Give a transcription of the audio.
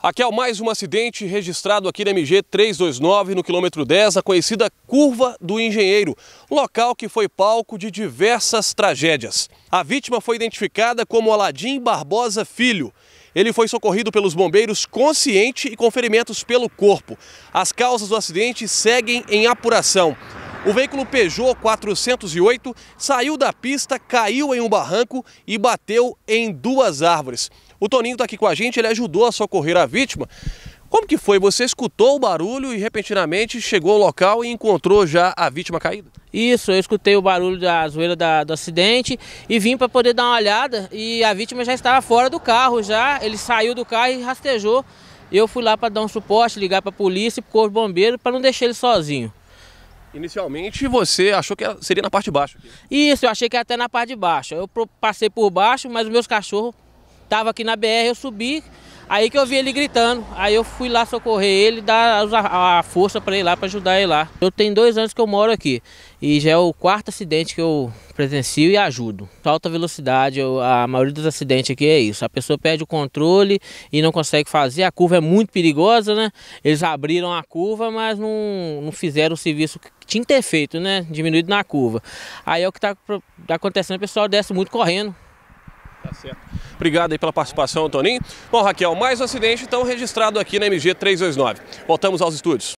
Raquel, mais um acidente registrado aqui na MG 329, no quilômetro 10, a conhecida Curva do Engenheiro, local que foi palco de diversas tragédias. A vítima foi identificada como Aladim Barbosa Filho. Ele foi socorrido pelos bombeiros consciente e com ferimentos pelo corpo. As causas do acidente seguem em apuração. O veículo Peugeot 408 saiu da pista, caiu em um barranco e bateu em duas árvores. O Toninho está aqui com a gente, ele ajudou a socorrer a vítima. Como que foi? Você escutou o barulho e repentinamente chegou ao local e encontrou já a vítima caída? Isso, eu escutei o barulho da zoeira da, do acidente e vim para poder dar uma olhada e a vítima já estava fora do carro já, ele saiu do carro e rastejou. Eu fui lá para dar um suporte, ligar para a polícia e para os bombeiros para não deixar ele sozinho. Inicialmente você achou que seria na parte de baixo? Aqui. Isso, eu achei que era até na parte de baixo. Eu passei por baixo, mas os meus cachorros Tava aqui na BR, eu subi, aí que eu vi ele gritando. Aí eu fui lá socorrer ele, dar a, a força para ele lá, para ajudar ele lá. Eu tenho dois anos que eu moro aqui e já é o quarto acidente que eu presencio e ajudo. Alta velocidade, eu, a maioria dos acidentes aqui é isso. A pessoa perde o controle e não consegue fazer. A curva é muito perigosa, né? Eles abriram a curva, mas não, não fizeram o serviço que tinha que ter feito, né? Diminuído na curva. Aí é o que está tá acontecendo, o pessoal desce muito correndo. Tá certo. Obrigado aí pela participação, Antoninho. Bom, Raquel, mais um acidente então registrado aqui na MG 329. Voltamos aos estúdios.